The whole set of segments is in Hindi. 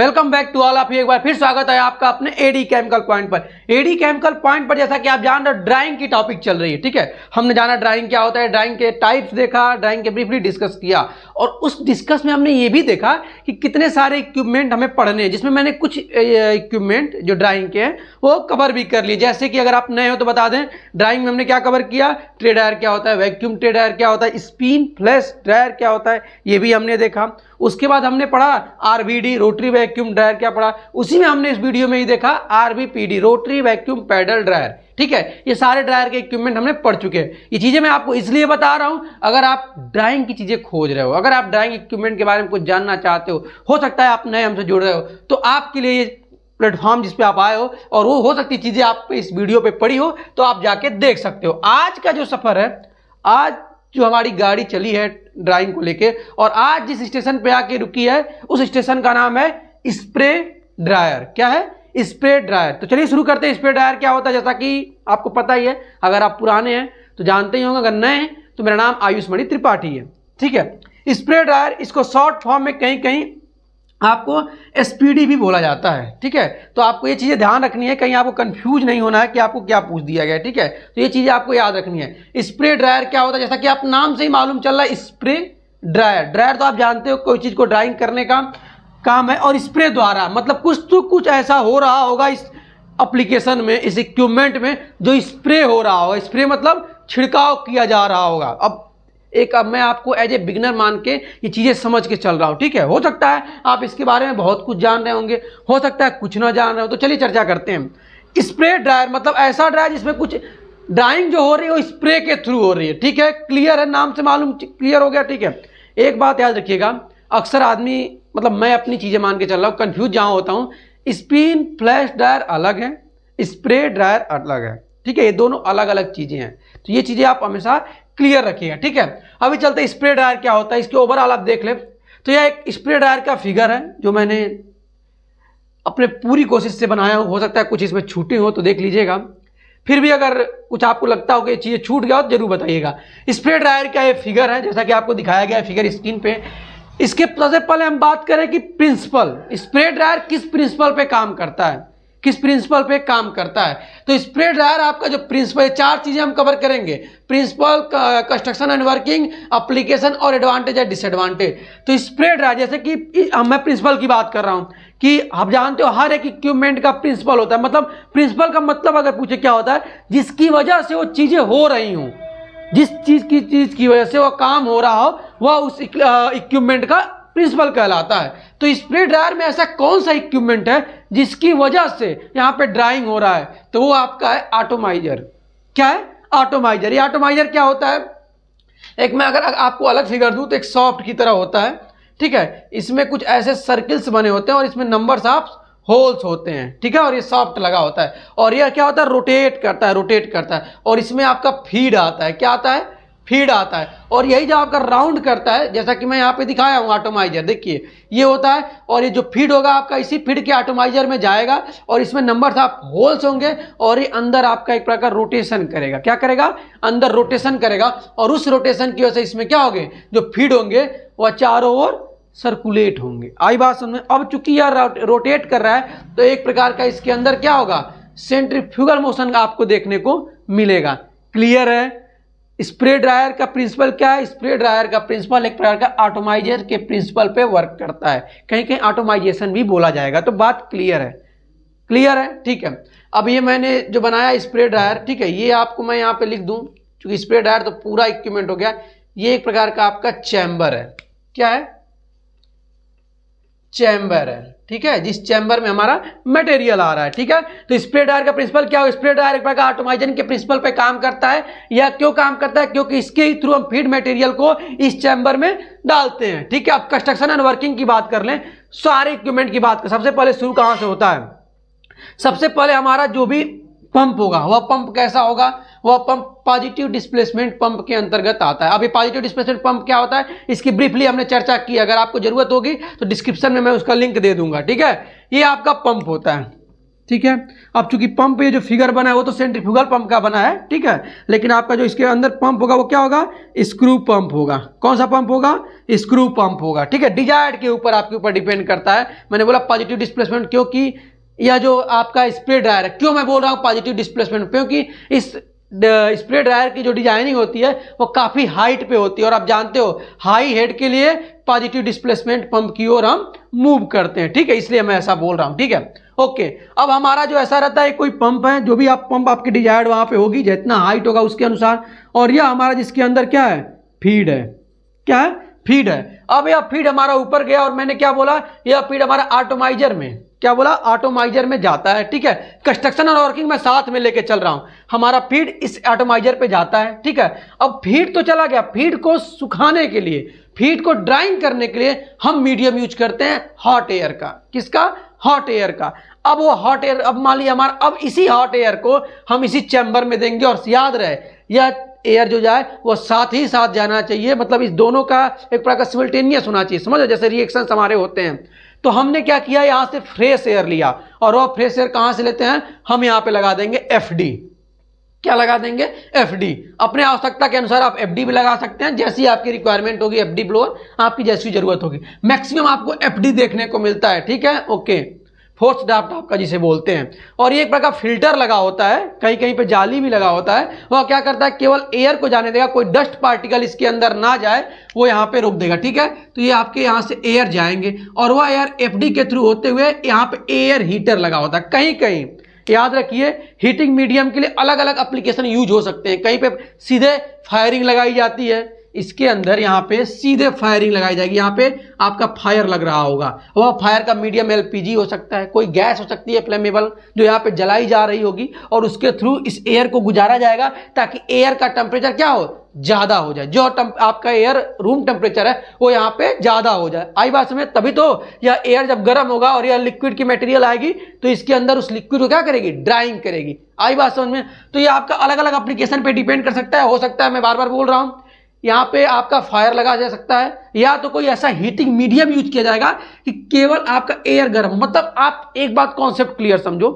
वेलकम बैक टू ऑल आप एक बार फिर स्वागत है आपका अपने एडी केमिकल पॉइंट पर एडी केमिकल पॉइंट पर जैसा कि आप जान रहे हो ड्राइंग की टॉपिक चल रही है ठीक है हमने जाना ड्राइंग क्या होता है ड्राइंग के टाइप्स देखा ड्राइंग के ब्रीफली डिस्कस किया और उस डिस्कस में हमने ये भी देखा कि कितने सारे इक्विपमेंट हमें पढ़ने हैं जिसमें मैंने कुछ इक्विपमेंट जो ड्राइंग के हैं वो कवर भी कर लिए जैसे कि अगर आप नए हो तो बता दें ड्राइंग में हमने क्या कवर किया ट्रेडायर क्या होता है वैक्यूम ट्रेडायर क्या होता है स्पिन फ्लैश ड्रायर क्या होता है ये भी हमने देखा उसके बाद हमने पढ़ा R B D rotary vacuum vacuum dryer क्या पड़ा उसी में हमने इस वीडियो में ही देखा R B P D rotary vacuum paddle dryer ठीक है ये सारे ड्रायर के इक्विपमेंट हमने पढ़ चुके हैं ये चीज़ें मैं आपको इसलिए बता रहा हूं अगर आप ड्राइंग की चीज़ें खोज रहे हो अगर आप ड्राइंग इक्विपमेंट के बारे में कुछ जानना चाहते हो हो सकता है आप नए हमसे जुड़ रहे हो तो आपके लिए ये प्लेटफॉर्म जिसपे आप आए हो और वो हो सकती चीज़ें आप इस वीडियो पे पड़ी हो तो आप जाके देख सकते हो आज का जो सफ़र है आज जो हमारी गाड़ी चली है ड्राइंग को लेके और आज जिस स्टेशन पे आके रुकी है उस स्टेशन का नाम है स्प्रे ड्रायर क्या है स्प्रे ड्रायर तो चलिए शुरू करते हैं स्प्रे ड्रायर क्या होता है जैसा कि आपको पता ही है अगर आप पुराने हैं तो जानते ही होंगे अगर नए हैं तो मेरा नाम आयुष मणि त्रिपाठी है ठीक है स्प्रे ड्रायर इसको शॉर्ट फॉर्म में कहीं कहीं आपको एस भी बोला जाता है ठीक है तो आपको ये चीज़ें ध्यान रखनी है कहीं आपको कंफ्यूज नहीं होना है कि आपको क्या पूछ दिया गया ठीक है तो ये चीज़ें आपको याद रखनी है स्प्रे ड्रायर क्या होता है जैसा कि आप नाम से ही मालूम चल रहा है स्प्रे ड्रायर ड्रायर तो आप जानते हो कोई चीज़ को ड्राइंग करने का काम है और स्प्रे द्वारा मतलब कुछ तो कुछ ऐसा हो रहा होगा इस अप्लीकेशन में इस इक्विपमेंट में जो स्प्रे हो रहा होगा स्प्रे मतलब छिड़काव किया जा रहा होगा अब एक अब मैं आपको एज ए बिगनर मान के ये चीज़ें समझ के चल रहा हूँ ठीक है हो सकता है आप इसके बारे में बहुत कुछ जान रहे होंगे हो सकता है कुछ ना जान रहे हो तो चलिए चर्चा करते हैं स्प्रे ड्रायर मतलब ऐसा ड्रायर जिसमें कुछ ड्राइंग जो हो रही है वो स्प्रे के थ्रू हो रही है ठीक है क्लियर है नाम से मालूम क्लियर हो गया ठीक है एक बात याद रखिएगा अक्सर आदमी मतलब मैं अपनी चीज़ें मान के चल रहा हूँ कंफ्यूज जहां होता हूँ स्पिन फ्लैश ड्रायर अलग है स्प्रे ड्रायर अलग है ठीक है ये दोनों अलग अलग चीज़ें हैं तो ये चीज़ें आप हमेशा क्लियर रखिएगा ठीक है अभी चलते स्प्रे ड्रायर क्या होता है इसके ओवरऑल आप देख ले तो यह एक स्प्रे ड्रायर का फिगर है जो मैंने अपने पूरी कोशिश से बनाया हो सकता है कुछ इसमें छूटे हो तो देख लीजिएगा फिर भी अगर कुछ आपको लगता हो कि चीज़ें छूट गया हो तो जरूर बताइएगा स्प्रे ड्रायर का ये फिगर है जैसा कि आपको दिखाया गया है फिगर स्क्रीन पे इसके सबसे पहले हम बात करें कि प्रिंसिपल स्प्रे ड्रायर किस प्रिंसिपल पे काम करता है किस प्रिंसिपल पे काम करता है तो स्प्रे ड्रायर आपका जो प्रिंसिपल चार चीज़ें हम कवर करेंगे principle construction and working application और एडवांटेज या डिसएडवांटेज तो स्प्रे ड्रायर जैसे कि मैं प्रिंसिपल की बात कर रहा हूँ कि आप जानते हो हर एक इक्विपमेंट का प्रिंसिपल होता है मतलब प्रिंसिपल का मतलब अगर पूछे क्या होता है जिसकी वजह से वो चीज़ें हो रही हूँ जिस चीज़ की चीज़ की वजह से वह काम हो रहा हो वह उस इक्विपमेंट का प्रिंसिपल कहलाता है तो स्प्रे ड्रायर में ऐसा कौन सा इक्विपमेंट है जिसकी वजह से यहाँ पे ड्राइंग हो रहा है तो वो आपका है ऑटोमाइजर क्या है ऑटोमाइजर ये ऑटोमाइजर क्या होता है एक मैं अगर आपको अलग फिगर दूँ तो एक सॉफ्ट की तरह होता है ठीक है इसमें कुछ ऐसे सर्किल्स बने होते हैं और इसमें नंबर्स आप होल्स होते हैं ठीक है और ये सॉफ्ट लगा होता है और यह क्या होता है रोटेट करता है रोटेट करता है और इसमें आपका फीड आता है क्या आता है फीड आता है और यही जो आपका राउंड करता है जैसा कि मैं यहाँ पे दिखाया हूँ ऑटोमाइजर देखिए ये होता है और ये जो फीड होगा आपका इसी फीड के ऑटोमाइजर में जाएगा और इसमें नंबर आप होल्स होंगे और ये अंदर आपका एक प्रकार रोटेशन करेगा क्या करेगा अंदर रोटेशन करेगा और उस रोटेशन की वजह से इसमें क्या होंगे जो फीड होंगे वह चारों ओर सर्कुलेट होंगे आई बात समझ में अब चूंकि यह रोटेट कर रहा है तो एक प्रकार का इसके अंदर क्या होगा सेंट्रीफ्यूगल मोशन का आपको देखने को मिलेगा क्लियर है स्प्रे ड्रायर का प्रिंसिपल क्या है स्प्रे ड्रायर का प्रिंसिपल एक प्रकार का ऑटोमाइजर के प्रिंसिपल पे वर्क करता है कहीं कहीं ऑटोमाइजेशन भी बोला जाएगा तो बात क्लियर है क्लियर है ठीक है अब ये मैंने जो बनाया स्प्रे ड्रायर ठीक है ये आपको मैं यहाँ पे लिख दूँ क्योंकि स्प्रे ड्रायर तो पूरा इक्विपमेंट हो गया ये एक प्रकार का आपका चैम्बर है क्या है चैम्बर है ठीक है जिस चैम्बर में हमारा मटेरियल आ रहा है ठीक है तो स्प्रे डायर का प्रिंसिपल क्या होगा स्प्रे डायर एक प्रकार ऑटोमाइजन के प्रिंसिपल पे काम करता है या क्यों काम करता है क्योंकि इसके थ्रू हम फीड मटेरियल को इस चैम्बर में डालते हैं ठीक है अब कंस्ट्रक्शन एंड वर्किंग की बात कर लें सारे इक्विपमेंट की बात कर सबसे पहले शुरू कहाँ से होता है सबसे पहले हमारा जो भी पंप होगा वह पंप कैसा होगा वह पंप पॉजिटिव डिस्प्लेसमेंट पंप के अंतर्गत आता है अभी पॉजिटिव डिस्प्लेसमेंट पंप क्या होता है इसकी ब्रीफली हमने चर्चा की अगर आपको जरूरत होगी तो डिस्क्रिप्शन में मैं उसका लिंक दे दूंगा ठीक है ये आपका पंप होता है ठीक है अब चूंकि पंप ये जो फिगर बना है वो तो सेंट्रीफ्यूगल पंप का बना है ठीक है लेकिन आपका जो इसके अंदर पंप होगा वो क्या होगा स्क्रू पंप होगा कौन सा पंप होगा स्क्रू पंप होगा ठीक है डिजायर के ऊपर आपके ऊपर डिपेंड करता है मैंने बोला पॉजिटिव डिस्प्लेसमेंट क्योंकि या जो आपका स्प्रे ड्रायर है क्यों मैं बोल रहा हूँ पॉजिटिव डिस्प्लेसमेंट क्योंकि इस स्प्रे ड्रायर की जो डिजाइनिंग होती है वो काफ़ी हाइट पे होती है और आप जानते हो हाई हेड के लिए पॉजिटिव डिस्प्लेसमेंट पंप की ओर हम मूव करते हैं ठीक है इसलिए मैं ऐसा बोल रहा हूँ ठीक है ओके अब हमारा जो ऐसा रहता है कोई पंप है जो भी आप पंप आपकी डिजायर्ड वहाँ पे होगी जितना हाइट होगा उसके अनुसार और यह हमारा जिसके अंदर क्या है फीड है क्या है फीड है अब यह फीड हमारा ऊपर गया और मैंने क्या बोला यह फीड हमारा ऑटोमाइजर में क्या बोला ऑटोमाइजर में जाता है ठीक है कंस्ट्रक्शन और वर्किंग में साथ में लेके चल रहा हूं हमारा फीड इस ऑटोमाइजर पे जाता है ठीक है अब फीड तो चला गया फीड को सुखाने के लिए फीड को ड्राइंग करने के लिए हम मीडियम यूज करते हैं हॉट एयर का किसका हॉट एयर का अब वो हॉट एयर अब मान लिया हमारा अब इसी हॉट एयर को हम इसी चैम्बर में देंगे और याद रहे यह एयर जो जाए वो साथ ही साथ जाना चाहिए मतलब इस दोनों का एक प्रकार का सिमल्टेनियस होना चाहिए समझो जैसे रिएक्शन हमारे होते हैं तो हमने क्या किया यहां से फ्रेश एयर लिया और वह फ्रेश एयर कहां से लेते हैं हम यहां पर लगा देंगे एफ क्या लगा देंगे एफ अपने आवश्यकता के अनुसार आप एफ भी लगा सकते हैं जैसी आपकी रिक्वायरमेंट होगी एफ डी ब्लोअर आपकी जैसी जरूरत होगी मैक्सिमम आपको एफ देखने को मिलता है ठीक है ओके फोर्थ ड्राफ्ट आपका जिसे बोलते हैं और ये एक प्रकार फिल्टर लगा होता है कहीं कहीं पे जाली भी लगा होता है वह क्या करता है केवल एयर को जाने देगा कोई डस्ट पार्टिकल इसके अंदर ना जाए वो यहाँ पे रोक देगा ठीक है तो ये आपके यहाँ से एयर जाएंगे और वह एयर एफडी के थ्रू होते हुए यहाँ पे एयर हीटर लगा होता है कहीं कहीं याद रखिए हीटिंग मीडियम के लिए अलग अलग एप्लीकेशन यूज हो सकते हैं कहीं पे सीधे फायरिंग लगाई जाती है इसके अंदर यहाँ पे सीधे फायरिंग लगाई जाएगी यहाँ पे आपका फायर लग रहा होगा वह फायर का मीडियम एलपीजी हो सकता है कोई गैस हो सकती है फ्लेमेबल जो यहाँ पे जलाई जा रही होगी और उसके थ्रू इस एयर को गुजारा जाएगा ताकि एयर का टेम्परेचर क्या हो ज़्यादा हो जाए जो आपका एयर रूम टेम्परेचर है वो यहाँ पे ज़्यादा हो जाए आई बात समझ तभी तो यह एयर जब गर्म होगा और यह लिक्विड की मटेरियल आएगी तो इसके अंदर उस लिक्विड को क्या करेगी ड्राइंग करेगी आई बात समझ में तो ये आपका अलग अलग अप्लीकेशन पे डिपेंड कर सकता है हो सकता है मैं बार बार बोल रहा हूँ यहाँ पे आपका फायर लगा जा सकता है या तो कोई ऐसा हीटिंग मीडियम यूज किया जाएगा कि केवल आपका एयर गर्म मतलब आप एक बात कॉन्सेप्ट क्लियर समझो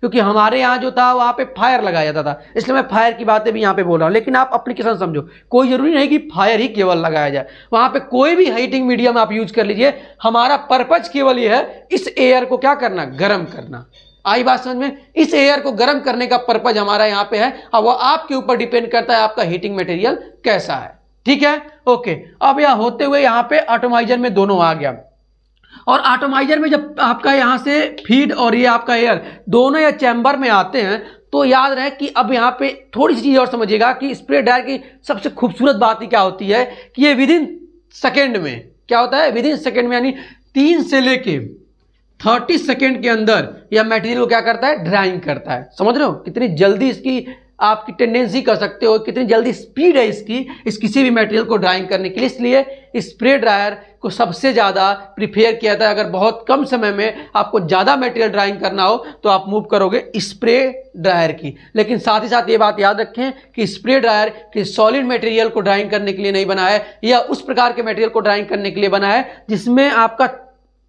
क्योंकि हमारे यहाँ जो था वहाँ पे फायर लगाया जाता था इसलिए मैं फायर की बातें भी यहाँ पे बोल रहा हूँ लेकिन आप अप्लीकेशन समझो कोई ज़रूरी नहीं कि फायर ही केवल लगाया जाए वहाँ पे कोई भी हीटिंग मीडियम आप यूज कर लीजिए हमारा पर्पज केवल ये है इस एयर को क्या करना गर्म करना आई बात समझ में इस एयर को गर्म करने का पर्पज हमारा यहां पे है और वो आपके ऊपर डिपेंड करता है आपका हीटिंग मटेरियल कैसा है ठीक है ओके अब यह होते हुए यहां पे ऑटोमाइजर में दोनों आ गया और ऑटोमाइजर में जब आपका यहां से फीड और ये आपका एयर दोनों या चैम्बर में आते हैं तो याद रहे कि अब यहां पे थोड़ी सी चीज़ और समझिएगा कि स्प्रे डायर की सबसे खूबसूरत बात ही क्या होती है कि ये विद इन सेकेंड में क्या होता है विद इन सेकेंड में यानी तीन से लेके 30 सेकेंड के अंदर यह मटेरियल को क्या करता है ड्राइंग करता है समझ रहे हो कितनी जल्दी इसकी आपकी टेंडेंसी कर सकते हो कितनी जल्दी स्पीड है इसकी इस किसी भी मटेरियल को ड्राइंग करने के लिए इसलिए स्प्रे ड्रायर को सबसे ज़्यादा प्रिफेयर किया जाता है अगर बहुत कम समय में आपको ज़्यादा मटेरियल ड्राइंग करना हो तो आप मूव करोगे स्प्रे ड्रायर की लेकिन साथ ही साथ ये बात याद रखें कि स्प्रे ड्रायर कि सॉलिड मटेरियल को ड्राइंग करने के लिए नहीं बना है या उस प्रकार के मटेरियल को ड्राइंग करने के लिए बना है जिसमें आपका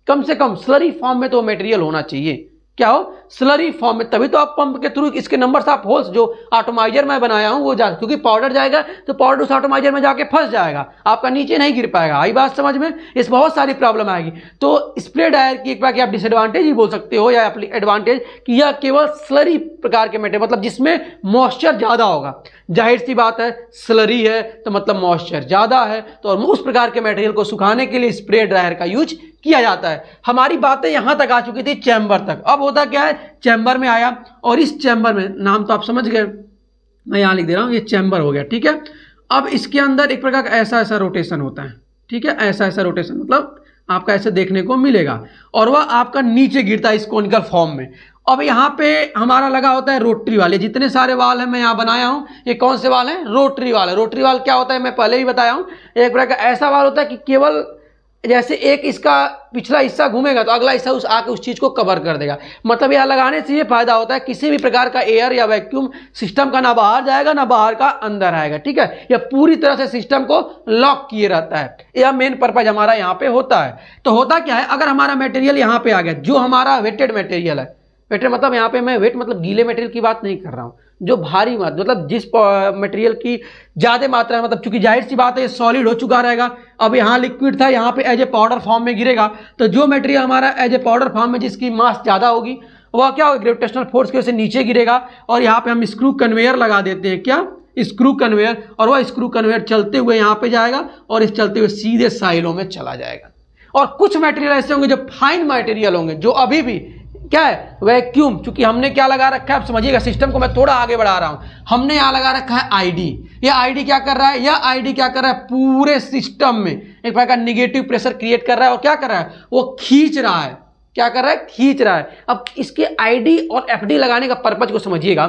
कम से कम स्लरी फॉर्म में तो मटेरियल होना चाहिए क्या हो स्लरी फॉर्म में तभी तो आप पंप के थ्रू इसके नंबर आप होल्स जो ऑटोमाइजर में बनाया हूं वो जा क्योंकि पाउडर जाएगा तो पाउडर उस ऑटोमाइजर में जाके फंस जाएगा आपका नीचे नहीं गिर पाएगा आई बात समझ में इस बहुत सारी प्रॉब्लम आएगी तो स्प्रे डायर की एक बार आप डिसएडवांटेज ही बोल सकते हो या एडवांटेज कि यह केवल स्लरी प्रकार के मेटेरियल मतलब जिसमें मॉइस्चर ज़्यादा होगा जाहिर सी बात है स्लरी है तो मतलब मॉइस्चर ज़्यादा है तो उस प्रकार के मेटेरियल को सुखाने के लिए स्प्रे ड्रायर का यूज किया जाता है हमारी बातें यहां तक आ चुकी थी चैम्बर तक अब होता क्या है चैम्बर में आया और इस चैम्बर में नाम तो आप समझ गए मैं यहां लिख दे रहा हूं ये चैम्बर हो गया ठीक है अब इसके अंदर एक प्रकार का ऐसा ऐसा रोटेशन होता है ठीक है ऐसा ऐसा रोटेशन मतलब आपका ऐसे देखने को मिलेगा और वह आपका नीचे गिरता है इस कॉनिकल फॉर्म में अब यहाँ पे हमारा लगा होता है रोटरी वाले जितने सारे वाल हैं मैं यहाँ बनाया हूँ ये कौन से वाल हैं रोटरी वाल है रोटरी वाल क्या होता है मैं पहले ही बताया हूँ एक प्रकार का ऐसा वाल होता है कि केवल जैसे एक इसका पिछला हिस्सा घूमेगा तो अगला हिस्सा उस आके उस चीज़ को कवर कर देगा मतलब यह लगाने से ये फायदा होता है किसी भी प्रकार का एयर या वैक्यूम सिस्टम का ना बाहर जाएगा ना बाहर का अंदर आएगा ठीक है यह पूरी तरह से सिस्टम को लॉक किए रहता है यह मेन पर्पज हमारा यहाँ पे होता है तो होता क्या है अगर हमारा मेटेरियल यहाँ पर आ गया जो हमारा वेटेड मेटेरियल है वेटेड मतलब यहाँ पर मैं वेट मतलब गीले मेटेरियल की बात नहीं कर रहा हूँ जो भारी मात्रा मतलब जिस मटेरियल की ज़्यादा मात्रा है मतलब चूंकि जाहिर सी बात है ये सॉलिड हो चुका रहेगा अब यहाँ लिक्विड था यहाँ पे एज ए पाउडर फॉर्म में गिरेगा तो जो मटेरियल हमारा एज ए पाउडर फॉर्म में जिसकी मास ज़्यादा होगी वह क्या होगा ग्रेविटेशनल फोर्स की वजह से नीचे गिरेगा और यहाँ पे हम स्क्रू कन्वेयर लगा देते हैं क्या स्क्रू कन्वेयर और वह स्क्रू कन्वेयर चलते हुए यहाँ पे जाएगा और इस चलते हुए सीधे साइलों में चला जाएगा और कुछ मटेरियल ऐसे होंगे जो फाइन मटेरियल होंगे जो अभी भी क्या है वैक्यूम चूंकि हमने क्या लगा रखा है आप समझिएगा सिस्टम को मैं थोड़ा आगे बढ़ा रहा हूं हमने यहां लगा रखा है आईडी यह आईडी क्या कर रहा है यह आईडी क्या कर रहा है पूरे सिस्टम में एक प्रकार का निगेटिव प्रेशर क्रिएट कर रहा है और क्या कर रहा है वो खींच रहा है क्या कर रहा है खींच रहा है अब इसके आईडी और एफडी लगाने का पर्पज को समझिएगा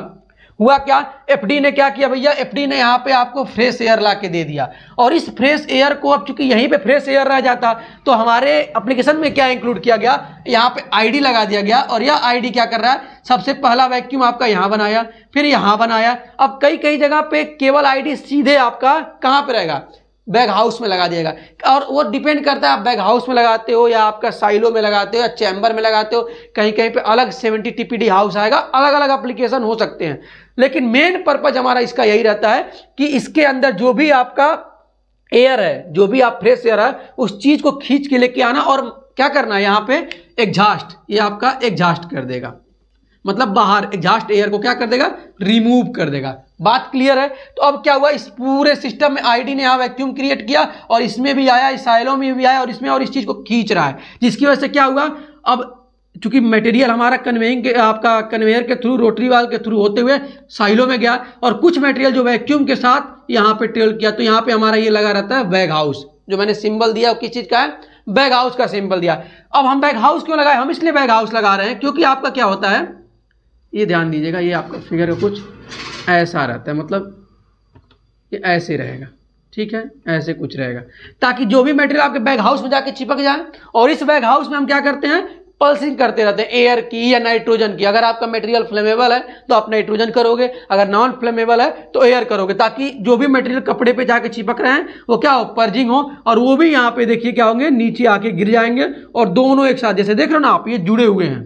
हुआ क्या एफडी ने क्या किया भैया एफडी ने यहाँ पे आपको फ्रेश एयर ला के दे दिया और इस फ्रेश एयर को अब चूंकि यहीं पे फ्रेश एयर रह जाता तो हमारे एप्लीकेशन में क्या इंक्लूड किया गया यहाँ पे आईडी लगा दिया गया और यह आईडी क्या कर रहा है सबसे पहला वैक्यूम आपका यहाँ बनाया फिर यहाँ बनाया अब कई कई जगह पे केवल आई सीधे आपका कहाँ पर रहेगा बैग हाउस में लगा दिएगा और वो डिपेंड करता है आप बैग हाउस में लगाते हो या आपका साइलो में लगाते हो या चैम्बर में लगाते हो कहीं कहीं पे अलग 70 टीपीडी हाउस आएगा अलग अलग एप्लीकेशन हो सकते हैं लेकिन मेन पर्पज हमारा इसका यही रहता है कि इसके अंदर जो भी आपका एयर है जो भी आप फ्रेश एयर है उस चीज़ को खींच के लेके आना और क्या करना है यहाँ पे एग्जास्ट ये आपका एग्जास्ट कर देगा मतलब बाहर एग्जॉस्ट एयर को क्या कर देगा रिमूव कर देगा बात क्लियर है तो अब क्या हुआ इस पूरे सिस्टम में आईडी ने यहाँ वैक्यूम क्रिएट किया और इसमें भी आया इस साइलों में भी आया और इसमें और इस चीज़ को खींच रहा है जिसकी वजह से क्या हुआ अब चूंकि मटेरियल हमारा कन्वेइंग के आपका कन्वेयर के थ्रू रोटरी वाल के थ्रू होते हुए साइलो में गया और कुछ मटेरियल जो वैक्यूम के साथ यहाँ पे ट्रेल किया तो यहाँ पे हमारा ये लगा रहता है बैग हाउस जो मैंने सिंबल दिया वो किस चीज़ का है बैग हाउस का सिंबल दिया अब हम बैग हाउस क्यों लगाए हम इसलिए बैग हाउस लगा रहे हैं क्योंकि आपका क्या होता है ये ध्यान दीजिएगा ये आपका फिगर कुछ ऐसा रहता है मतलब ये ऐसे रहेगा ठीक है ऐसे कुछ रहेगा ताकि जो भी मटेरियल आपके बैग हाउस में जाके चिपक जाए और इस बैग हाउस में हम क्या करते हैं पल्सिंग करते रहते हैं एयर की या नाइट्रोजन की अगर आपका मटेरियल फ्लेमेबल है तो आप नाइट्रोजन करोगे अगर नॉन फ्लेमेबल है तो एयर करोगे ताकि जो भी मटेरियल कपड़े पे जाके चिपक रहे हैं वो क्या हो पर्जिंग हो और वो भी यहाँ पे देखिए क्या होंगे नीचे आके गिर जाएंगे और दोनों एक साथ जैसे देख रहे हो ना आप ये जुड़े हुए हैं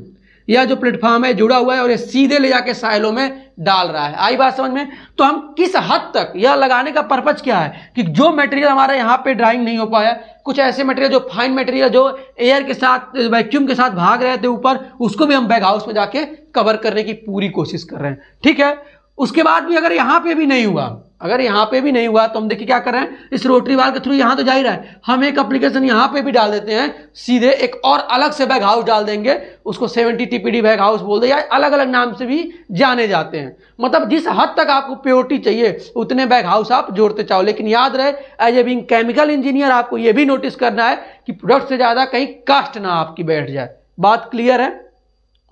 यह जो प्लेटफॉर्म है जुड़ा हुआ है और ये सीधे ले जाके साइलो में डाल रहा है आई बात समझ में तो हम किस हद तक यह लगाने का पर्पज क्या है कि जो मटेरियल हमारे यहाँ पे ड्राइंग नहीं हो पाया कुछ ऐसे मटेरियल जो फाइन मटेरियल जो एयर के साथ वैक्यूम के साथ भाग रहे थे ऊपर उसको भी हम बैग हाउस में जाके कवर करने की पूरी कोशिश कर रहे हैं ठीक है उसके बाद भी अगर यहां पे भी नहीं हुआ अगर यहां पे भी नहीं हुआ तो हम देखिए क्या कर रहे हैं इस रोटरी वाल के थ्रू यहां तो जा ही रहा है हम एक एप्लीकेशन यहां पे भी डाल देते हैं सीधे एक और अलग से बैग हाउस डाल देंगे उसको 70 टीपीडी बैग हाउस बोल दे या अलग अलग नाम से भी जाने जाते हैं मतलब जिस हद तक आपको प्योरिटी चाहिए उतने बैग हाउस आप जोड़ते चाहो लेकिन याद रहे as a being chemical engineer आपको यह भी नोटिस करना है कि प्रोडक्ट से ज़्यादा कहीं कास्ट ना आपकी बैठ जाए बात क्लियर है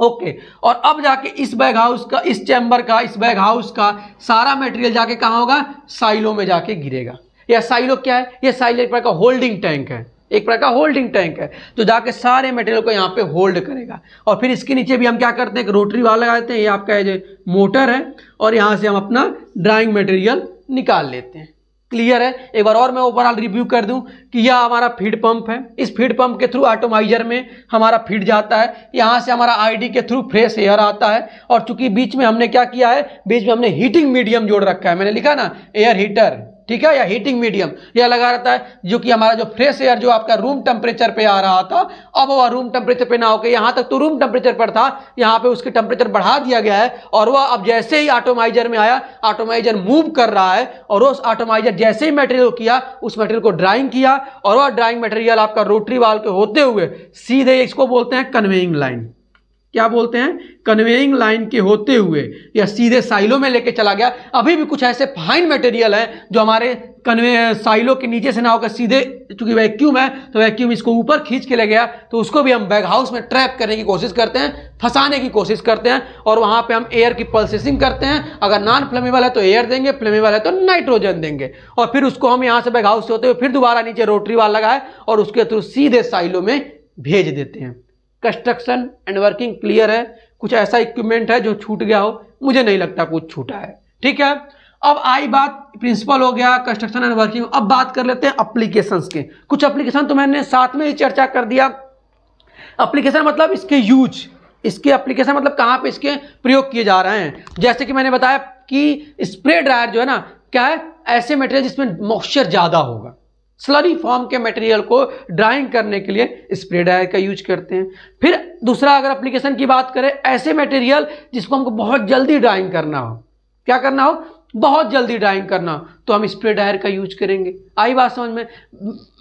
ओके और अब जाके इस बैग हाउस का इस चैम्बर का इस बैग हाउस का सारा मटेरियल जाके कहाँ होगा साइलो में जाके गिरेगा यह साइलो क्या है यह साइलो एक प्रकार का होल्डिंग टैंक है एक प्रकार का होल्डिंग टैंक है तो जाके सारे मटेरियल को यहाँ पे होल्ड करेगा और फिर इसके नीचे भी हम क्या करते हैं रोटरी वाल लगा देते हैं ये आपका जो मोटर है और यहाँ से हम अपना ड्राइंग मटेरियल निकाल लेते हैं क्लियर है एक बार और मैं ओवरऑल रिव्यू कर दूं कि यह हमारा फीड पंप है इस फीड पंप के थ्रू ऑटोमाइजर में हमारा फीड जाता है यहाँ से हमारा आईडी के थ्रू फ्रेश एयर आता है और चूंकि बीच में हमने क्या किया है बीच में हमने हीटिंग मीडियम जोड़ रखा है मैंने लिखा ना एयर हीटर ठीक है या हीटिंग मीडियम यह लगा रहता है जो कि हमारा जो फ्रेश एयर जो आपका रूम टेम्परेचर पे आ रहा था अब वह रूम टेम्परेचर पे ना होकर यहां तक तो रूम टेम्परेचर पर था यहां पे उसके टेम्परेचर बढ़ा दिया गया है और वह अब जैसे ही ऑटोमाइजर में आया ऑटोमाइजर मूव कर रहा है और उस ऑटोमाइजर जैसे ही मेटेरियल किया उस मेटेरियल को ड्राइंग किया और वह ड्राइंग मेटेरियल आपका रोटरी वाल के होते हुए सीधे इसको बोलते हैं कन्वेइंग लाइन क्या बोलते हैं कन्वेइंग लाइन के होते हुए या सीधे साइलो में लेके चला गया अभी भी कुछ ऐसे फाइन मटेरियल है जो हमारे कन्वे साइलो के नीचे से ना होकर सीधे चूंकि वैक्यूम है तो वैक्यूम इसको ऊपर खींच के ले गया तो उसको भी हम बैग हाउस में ट्रैप करने की कोशिश करते हैं फंसाने की कोशिश करते हैं और वहां पर हम एयर की पल्सेसिंग करते हैं अगर नॉन फ्लेमेबल है तो एयर देंगे फ्लेमेबल है तो नाइट्रोजन देंगे और फिर उसको हम यहाँ से बैग हाउस से होते हुए फिर दोबारा नीचे रोटरी वाल लगाए और उसके थ्रू सीधे साइलो में भेज देते हैं कंस्ट्रक्शन एंड वर्किंग क्लियर है कुछ ऐसा इक्विपमेंट है जो छूट गया हो मुझे नहीं लगता कुछ छूटा है ठीक है अब आई बात प्रिंसिपल हो गया कंस्ट्रक्शन एंड वर्किंग अब बात कर लेते हैं अप्लीकेशन के कुछ अप्लीकेशन तो मैंने साथ में ही चर्चा कर दिया अप्लीकेशन मतलब इसके यूज इसके अप्लीकेशन मतलब कहाँ पे इसके प्रयोग किए जा रहे हैं जैसे कि मैंने बताया कि स्प्रे ड्रायर जो है ना क्या है ऐसे मटेरियल जिसमें मॉइस्चर ज़्यादा होगा स्लरी फॉर्म के मटेरियल को ड्राइंग करने के लिए स्प्रे ड्रायर का यूज करते हैं फिर दूसरा अगर एप्लीकेशन की बात करें ऐसे मटेरियल जिसको हमको बहुत जल्दी ड्राइंग करना हो क्या करना हो बहुत जल्दी ड्राइंग करना तो हम स्प्रे ड्रायर का यूज करेंगे आई बात समझ में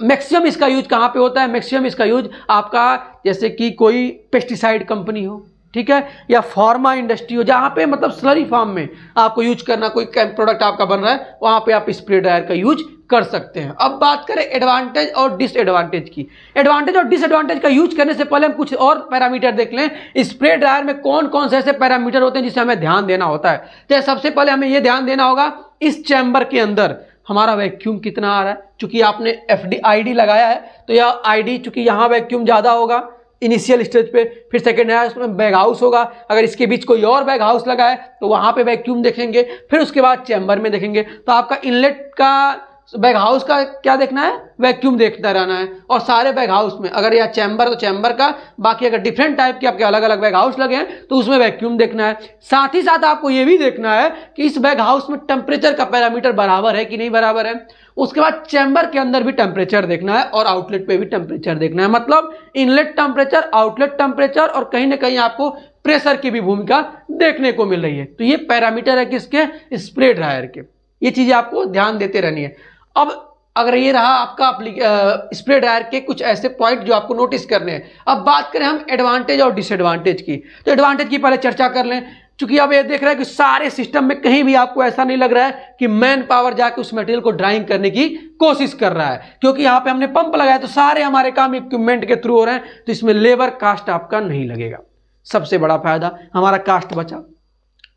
मैक्सिमम इसका यूज कहाँ पे होता है मैक्सिमम इसका यूज आपका जैसे कि कोई पेस्टिसाइड कंपनी हो ठीक है या फार्मा इंडस्ट्री हो जहाँ पे मतलब स्लरी फार्म में आपको यूज करना कोई प्रोडक्ट आपका बन रहा है वहाँ पे आप स्प्रे ड्रायर का यूज कर सकते हैं अब बात करें एडवांटेज और डिसएडवांटेज की एडवांटेज और डिसएडवांटेज का यूज करने से पहले हम कुछ और पैरामीटर देख लें स्प्रे ड्रायर में कौन कौन से ऐसे पैरामीटर होते हैं जिसे हमें ध्यान देना होता है तो सबसे पहले हमें यह ध्यान देना होगा इस चैम्बर के अंदर हमारा वैक्यूम कितना आ रहा है चूंकि आपने एफ डी लगाया है तो यह आई डी चूंकि यहाँ वैक्यूम ज़्यादा होगा इनिशियल स्टेज पे फिर सेकेंड हाउस में बैग हाउस होगा अगर इसके बीच कोई और बैग हाउस लगाए तो वहाँ पे वैक्यूम देखेंगे फिर उसके बाद चैम्बर में देखेंगे तो आपका इनलेट का बैग हाउस का क्या देखना है वैक्यूम देखता रहना है और सारे बैग हाउस में अगर यह चैम्बर तो चैम्बर का बाकी अगर डिफरेंट टाइप के आपके अलग अलग बैग हाउस लगे हैं तो उसमें वैक्यूम देखना है साथ ही साथ आपको यह भी देखना है कि इस बैग हाउस में टेम्परेचर का पैरामीटर बराबर है कि नहीं बराबर है उसके बाद चैम्बर के अंदर भी टेम्परेचर देखना है और आउटलेट पर भी टेम्परेचर देखना है मतलब इनलेट टेम्परेचर आउटलेट टेम्परेचर और कहीं ना कहीं आपको प्रेशर की भी भूमिका देखने को मिल रही है तो ये पैरामीटर है किसके स्प्रे ड्रायर के ये चीज़ें आपको ध्यान देते रहनी है अब अगर ये रहा आपका स्प्रे ड्रायर के कुछ ऐसे पॉइंट जो आपको नोटिस करने हैं अब बात करें हम एडवांटेज और डिसएडवांटेज की तो एडवांटेज की पहले चर्चा कर लें चूंकि अब ये देख रहे हैं कि सारे सिस्टम में कहीं भी आपको ऐसा नहीं लग रहा है कि मैन पावर जाके उस मटेरियल को ड्राइंग करने की कोशिश कर रहा है क्योंकि यहाँ पे हमने पंप लगाया तो सारे हमारे काम इक्विपमेंट के थ्रू हो रहे हैं तो इसमें लेबर कास्ट आपका नहीं लगेगा सबसे बड़ा फायदा हमारा कास्ट बचा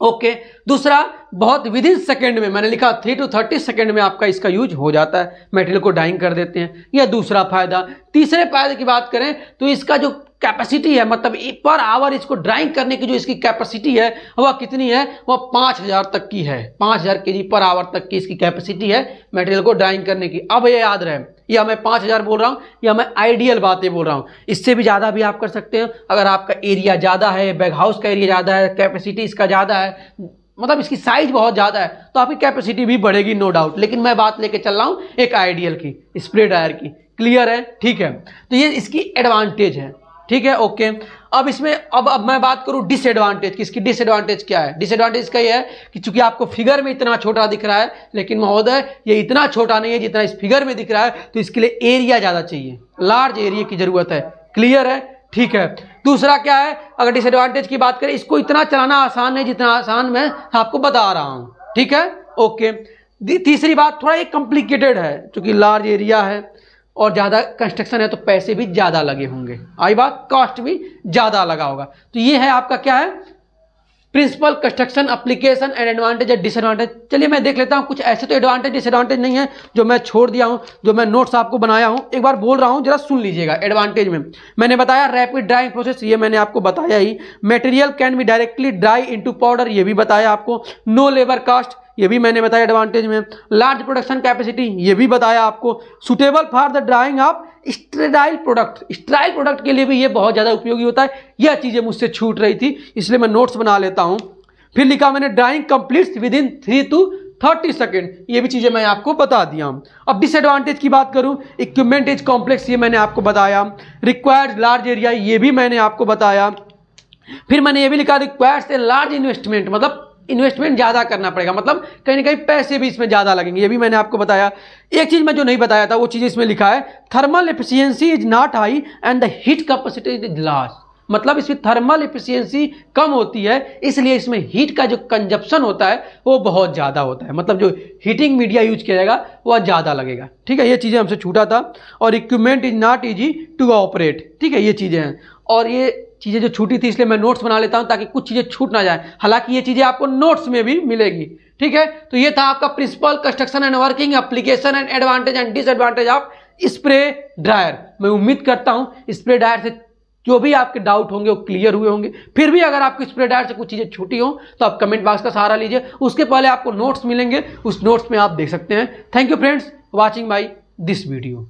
ओके दूसरा बहुत विद इन सेकेंड में मैंने लिखा थ्री टू थर्टी सेकेंड में आपका इसका यूज हो जाता है मेटेरियल को डाइंग कर देते हैं यह दूसरा फायदा तीसरे फायदे की बात करें तो इसका जो कैपेसिटी है मतलब पर आवर इसको ड्राइंग करने की जो इसकी कैपेसिटी है वह कितनी है वह पाँच हज़ार तक की है पाँच हज़ार के पर आवर तक की इसकी कैपेसिटी है मटेरियल को ड्राइंग करने की अब यह याद रहे या मैं पाँच हज़ार बोल रहा हूँ या मैं आइडियल बातें बोल रहा हूँ इससे भी ज़्यादा भी आप कर सकते हैं अगर आपका एरिया ज़्यादा है बैग हाउस का एरिया ज़्यादा है कैपेसिटी इसका ज़्यादा है मतलब इसकी साइज बहुत ज़्यादा है तो आपकी कैपेसिटी भी बढ़ेगी नो डाउट लेकिन मैं बात लेके चल रहा हूँ एक आइडियल की स्प्रे ड्रायर की क्लियर है ठीक है तो ये इसकी एडवांटेज है ठीक है ओके अब इसमें अब अब मैं बात करूं डिसएडवांटेज इसकी डिसएडवांटेज क्या है डिसएडवांटेज का ये है कि चूंकि आपको फिगर में इतना छोटा दिख रहा है लेकिन महोदय ये इतना छोटा नहीं है जितना इस फिगर में दिख रहा है तो इसके लिए एरिया ज़्यादा चाहिए लार्ज एरिया की ज़रूरत है क्लियर है ठीक है दूसरा क्या है अगर डिसएडवांटेज की बात करें इसको इतना चलाना आसान है जितना आसान मैं आपको बता रहा हूँ ठीक है ओके तीसरी बात थोड़ा ये कॉम्प्लिकेटेड है क्योंकि लार्ज एरिया है और ज़्यादा कंस्ट्रक्शन है तो पैसे भी ज़्यादा लगे होंगे आई बात कॉस्ट भी ज़्यादा लगा होगा तो ये है आपका क्या है principle construction application and advantage and disadvantage चलिए मैं देख लेता हूँ कुछ ऐसे तो एडवांटेज डिसएडवांटेज नहीं है जो मैं छोड़ दिया हूँ जो मैं नोट्स आपको बनाया हूँ एक बार बोल रहा हूँ जरा सुन लीजिएगा एडवांटेज में मैंने बताया रैपिड ड्राइंग प्रोसेस ये मैंने आपको बताया ही material can be directly dry into powder ये भी बताया आपको नो लेबर कास्ट ये भी मैंने बताया एडवांटेज में लार्ज प्रोडक्शन कैपेसिटी ये भी बताया आपको suitable for the drying of sterile product sterile product के लिए भी ये बहुत ज़्यादा उपयोगी होता है यह चीज़ें मुझसे छूट रही थी इसलिए मैं नोट्स बना लेता हूँ फिर लिखा मैंने drying completes within three to thirty second ये भी चीज़ें मैं आपको बता दिया हूँ अब डिसएडवांटेज की बात करूँ इक्विपमेंट इज कॉम्प्लेक्स ये मैंने आपको बताया रिक्वायर्ड लार्ज एरिया ये भी मैंने आपको बताया फिर मैंने ये भी लिखा रिक्वायर्स ए लार्ज इन्वेस्टमेंट मतलब इन्वेस्टमेंट ज़्यादा करना पड़ेगा मतलब कहीं ना कहीं पैसे भी इसमें ज़्यादा लगेंगे ये भी मैंने आपको बताया एक चीज़ मैं जो नहीं बताया था वो चीज़ इसमें लिखा है thermal efficiency is not high and the heat capacity is large मतलब इसमें थर्मल एफिशिएंसी कम होती है इसलिए इसमें हीट का जो कंजप्शन होता है वो बहुत ज़्यादा होता है मतलब जो हीटिंग मीडिया यूज किया जाएगा वह ज़्यादा लगेगा ठीक है ये चीज़ें हमसे छूटा था और equipment is not easy to operate ठीक है ये चीज़ें हैं और ये चीज़ें जो छूटी थी इसलिए मैं नोट्स बना लेता हूँ ताकि कुछ चीज़ें छूट ना जाए हालांकि ये चीज़ें आपको नोट्स में भी मिलेगी ठीक है तो ये था आपका principle construction and working application and advantage and disadvantage of spray dryer मैं उम्मीद करता हूँ स्प्रे ड्रायर से जो भी आपके डाउट होंगे वो क्लियर हुए होंगे फिर भी अगर आपको स्प्रे ड्रायर से कुछ चीज़ें छूटी हो तो आप कमेंट बॉक्स का सहारा लीजिए उसके पहले आपको नोट्स मिलेंगे उस नोट्स में आप देख सकते हैं thank you friends watching by this video